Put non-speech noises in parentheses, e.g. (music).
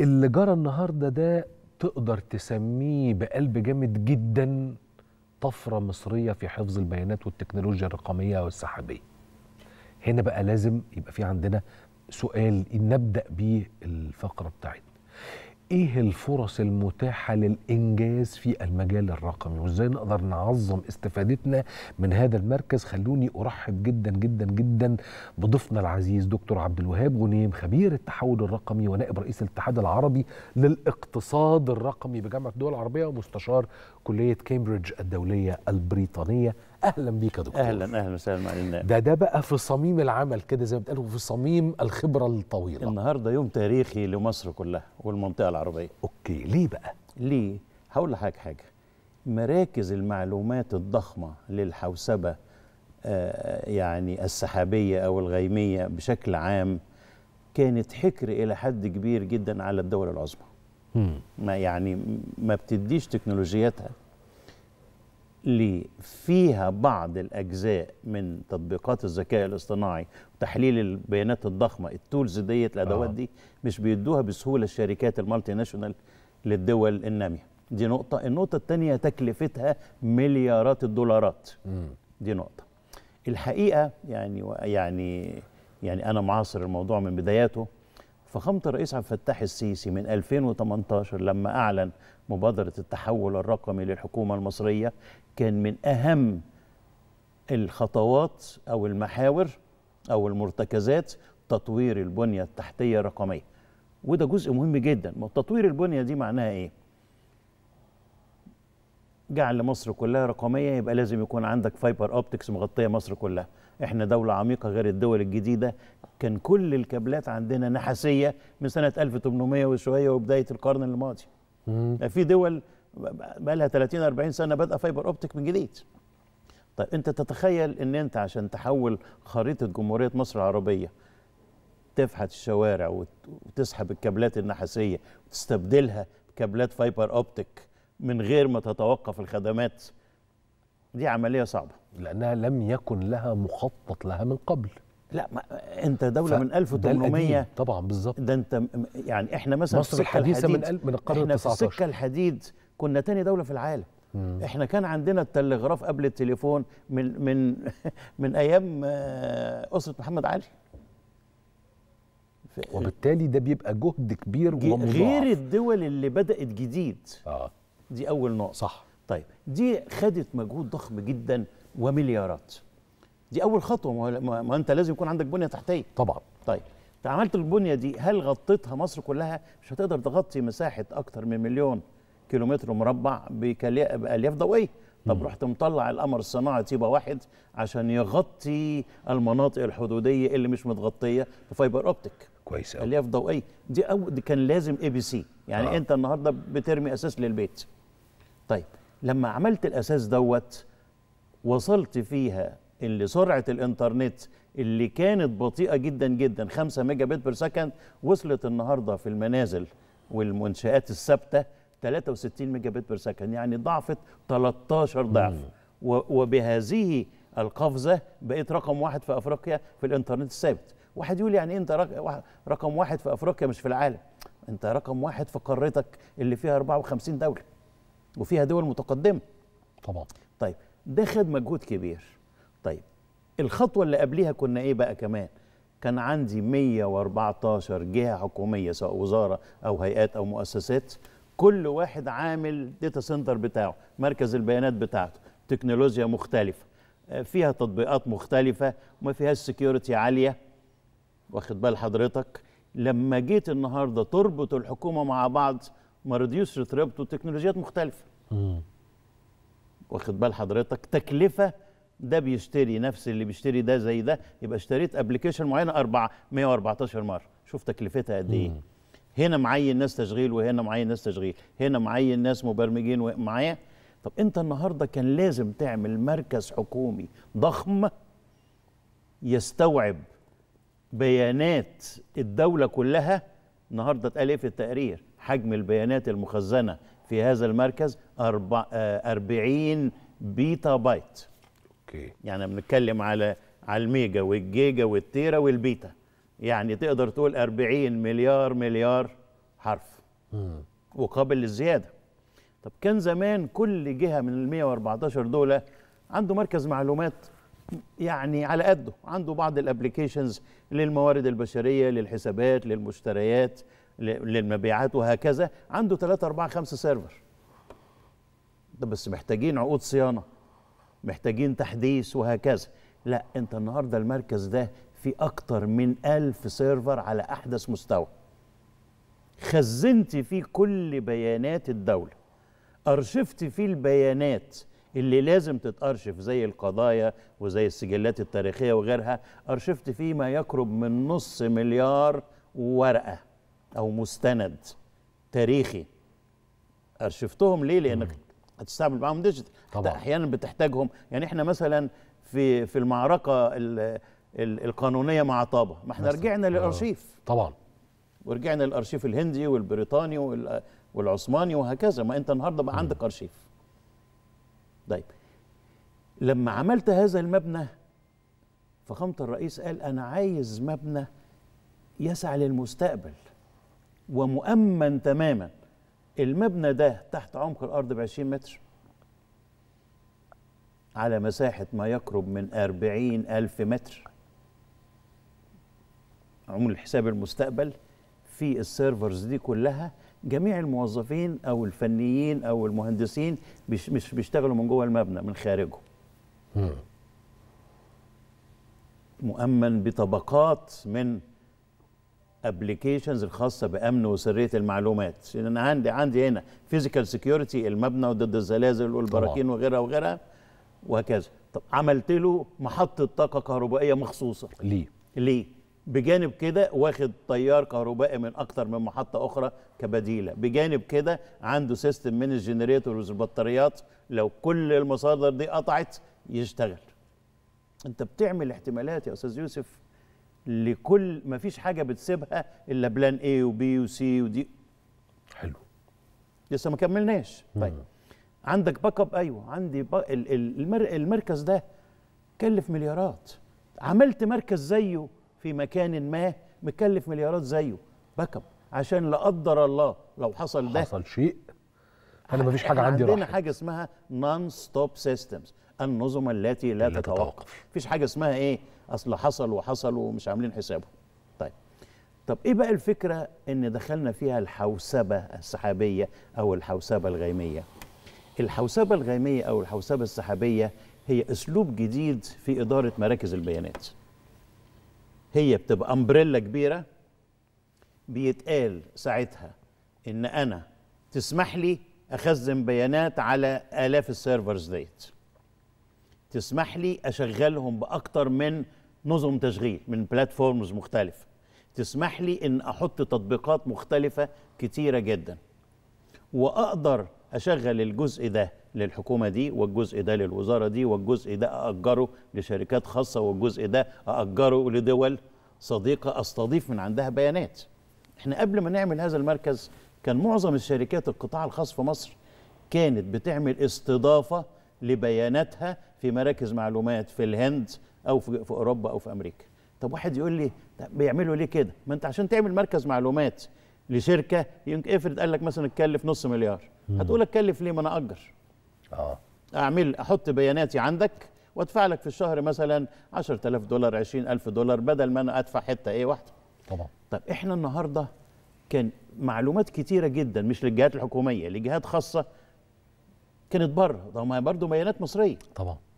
اللي جرى النهارده ده تقدر تسميه بقلب جامد جدا طفره مصريه في حفظ البيانات والتكنولوجيا الرقميه والسحابيه. هنا بقى لازم يبقى في عندنا سؤال نبدا بيه الفقره بتاعتنا. ايه الفرص المتاحه للانجاز في المجال الرقمي وازاي نقدر نعظم استفادتنا من هذا المركز خلوني ارحب جدا جدا جدا بضيفنا العزيز دكتور عبد الوهاب غنيم خبير التحول الرقمي ونائب رئيس الاتحاد العربي للاقتصاد الرقمي بجامعه الدول العربيه ومستشار كليه كامبريدج الدوليه البريطانيه اهلا بيك يا دكتور اهلا اهلا وسهلا معلمنا ده ده بقى في صميم العمل كده زي ما بتقال وفي صميم الخبره الطويله النهارده يوم تاريخي لمصر كلها والمنطقه العربيه اوكي ليه بقى ليه هقول لحضرتك حاجه مراكز المعلومات الضخمه للحوسبه آه يعني السحابيه او الغيميه بشكل عام كانت حكر الى حد كبير جدا على الدول العظمى ما يعني ما بتديش تكنولوجياتها اللي فيها بعض الاجزاء من تطبيقات الذكاء الاصطناعي وتحليل البيانات الضخمه التولز ديت الادوات آه. دي مش بيدوها بسهوله الشركات المالتي ناشونال للدول الناميه دي نقطه النقطه الثانيه تكلفتها مليارات الدولارات دي نقطه الحقيقه يعني يعني يعني انا معاصر الموضوع من بداياته فخامة الرئيس عبد الفتاح السيسي من 2018 لما أعلن مبادرة التحول الرقمي للحكومة المصرية كان من أهم الخطوات أو المحاور أو المرتكزات تطوير البنية التحتية الرقمية وده جزء مهم جدا تطوير البنية دي معناها إيه؟ جعل مصر كلها رقمية يبقى لازم يكون عندك فايبر أوبتكس مغطية مصر كلها احنا دولة عميقة غير الدول الجديدة كان كل الكابلات عندنا نحاسية من سنة 1800 وشوية وبداية القرن الماضي في دول بقى لها 30 40 سنة بادئة فايبر اوبتيك من جديد طيب انت تتخيل ان انت عشان تحول خريطة جمهورية مصر العربية تفحت الشوارع وتسحب الكابلات النحاسية وتستبدلها بكابلات فايبر اوبتيك من غير ما تتوقف الخدمات دي عمليه صعبه لانها لم يكن لها مخطط لها من قبل لا ما انت دوله من 1800 طبعا بالظبط ده انت يعني احنا مثلا مصر الحديثه الحديد من من القرن احنا 19 احنا في السكه الحديد كنا تاني دوله في العالم مم. احنا كان عندنا التلغراف قبل التليفون من من (laughs) من ايام آه، اسره محمد علي وبالتالي ده بيبقى جهد كبير ومضاعف غير الدول اللي بدات جديد اه دي اول نقطه صح طيب دي خدت مجهود ضخم جدا ومليارات دي اول خطوه ما انت لازم يكون عندك بنيه تحتيه طبعا طيب انت عملت البنيه دي هل غطيتها مصر كلها مش هتقدر تغطي مساحه اكتر من مليون كيلومتر مربع بالياف ضوئيه طب رحت مطلع القمر الصناعي تيبا واحد عشان يغطي المناطق الحدوديه اللي مش متغطيه بفايبر اوبتيك كويس قوي الياف ضوئيه دي, دي كان لازم اي بي سي يعني آه. انت النهارده بترمي اساس للبيت طيب لما عملت الاساس دوت وصلت فيها اللي سرعه الانترنت اللي كانت بطيئه جدا جدا 5 ميجا بت بير سكند وصلت النهارده في المنازل والمنشات الثابته 63 ميجا بت بير سكند يعني ضعفت 13 ضعف وبهذه القفزه بقيت رقم واحد في افريقيا في الانترنت الثابت واحد يقول يعني إيه انت رقم واحد في افريقيا مش في العالم انت رقم واحد في قارتك اللي فيها 54 دوله وفيها دول متقدمه طبعا طيب ده خد مجهود كبير طيب الخطوه اللي قبليها كنا ايه بقى كمان كان عندي 114 جهه حكوميه سواء وزاره او هيئات او مؤسسات كل واحد عامل داتا سنتر بتاعه مركز البيانات بتاعته تكنولوجيا مختلفه آه، فيها تطبيقات مختلفه وما فيهاش سكيورتي عاليه واخد بال حضرتك لما جيت النهارده تربط الحكومه مع بعض ما رضيوش تربطوا تكنولوجيات مختلفه واخد بال حضرتك تكلفه ده بيشتري نفس اللي بيشتري ده زي ده يبقى اشتريت ابلكيشن معينه 414 مره شوف تكلفتها قد ايه هنا معين ناس تشغيل وهنا معين ناس تشغيل هنا معين ناس مبرمجين معايا طب انت النهارده كان لازم تعمل مركز حكومي ضخم يستوعب بيانات الدوله كلها النهارده اتقال ايه في التقرير حجم البيانات المخزنه في هذا المركز أربع 40 آه، بيتا بايت اوكي يعني بنتكلم على على الميجا والجيجا والتيرا والبيتا يعني تقدر تقول 40 مليار مليار حرف مم. وقابل للزياده طب كان زمان كل جهه من ال 114 دوله عنده مركز معلومات يعني على قده عنده بعض الابلكيشنز للموارد البشريه للحسابات للمشتريات للمبيعات وهكذا عنده 3 4 5 سيرفر ده بس محتاجين عقود صيانه محتاجين تحديث وهكذا لا انت النهارده المركز ده في اكتر من ألف سيرفر على احدث مستوى خزنت فيه كل بيانات الدوله ارشفت فيه البيانات اللي لازم تتأرشف زي القضايا وزي السجلات التاريخية وغيرها أرشفت فيه ما يقرب من نص مليار ورقة او مستند تاريخي ارشفتهم ليه لانك هتستعمل معاهم ديجيتال طبعا احيانا بتحتاجهم يعني احنا مثلا في في المعركه الـ الـ القانونيه مع طابا ما احنا رجعنا آه، للارشيف طبعا ورجعنا للارشيف الهندي والبريطاني والعثماني وهكذا ما انت النهارده بقى عندك ارشيف طيب لما عملت هذا المبنى فخامه الرئيس قال انا عايز مبنى يسعى للمستقبل ومؤمن تماما المبنى ده تحت عمق الارض ب 20 متر على مساحة ما يقرب من أربعين ألف متر عمول الحساب المستقبل في السيرفرز دي كلها جميع الموظفين أو الفنيين أو المهندسين مش مش بيشتغلوا من جوه المبنى من خارجه مؤمن بطبقات من ابلكيشنز الخاصه بامن وسريه المعلومات لان انا عندي عندي هنا فيزيكال سكيورتي المبنى وضد الزلازل والبراكين وغيرها وغيرها وهكذا طب عملت له محطه طاقه كهربائيه مخصوصه ليه ليه بجانب كده واخد تيار كهربائي من اكتر من محطه اخرى كبديله بجانب كده عنده سيستم من الجنريتورز والبطاريات لو كل المصادر دي قطعت يشتغل انت بتعمل احتمالات يا استاذ يوسف لكل ما فيش حاجه بتسيبها الا بلان اي وبي وسي ودي حلو لسه ما كملناش طيب عندك باك اب ايوه عندي المركز ده كلف مليارات عملت مركز زيه في مكان ما مكلف مليارات زيه باك اب عشان لا قدر الله لو حصل ده حصل شيء انا ما فيش حاجه عندي عندنا راحت. حاجه اسمها نون ستوب سيستمز النظم التي لا, لا تتوقف مفيش حاجه اسمها ايه اصل حصل وحصل ومش عاملين حسابه طيب طب ايه بقى الفكره ان دخلنا فيها الحوسبه السحابيه او الحوسبه الغيميه الحوسبه الغيميه او الحوسبه السحابيه هي اسلوب جديد في اداره مراكز البيانات هي بتبقى امبريلا كبيره بيتقال ساعتها ان انا تسمح لي اخزن بيانات على الاف السيرفرز ديت تسمح لي اشغلهم باكتر من نظم تشغيل من بلاتفورمز مختلفه تسمح لي ان احط تطبيقات مختلفه كتيره جدا واقدر اشغل الجزء ده للحكومه دي والجزء ده للوزاره دي والجزء ده ااجره لشركات خاصه والجزء ده ااجره لدول صديقه استضيف من عندها بيانات احنا قبل ما نعمل هذا المركز كان معظم الشركات القطاع الخاص في مصر كانت بتعمل استضافه لبياناتها في مراكز معلومات في الهند او في, في اوروبا او في امريكا طب واحد يقول لي بيعملوا ليه كده ما انت عشان تعمل مركز معلومات لشركه يمكن افرض قال لك مثلا اتكلف نص مليار هتقول لك اتكلف ليه ما انا اجر اه اعمل احط بياناتي عندك وادفع لك في الشهر مثلا 10000 دولار 20000 دولار بدل ما انا ادفع حته ايه واحده طبعا طب احنا النهارده كان معلومات كتيره جدا مش للجهات الحكوميه لجهات خاصه كانت بره طب برضه بيانات مصريه طبعا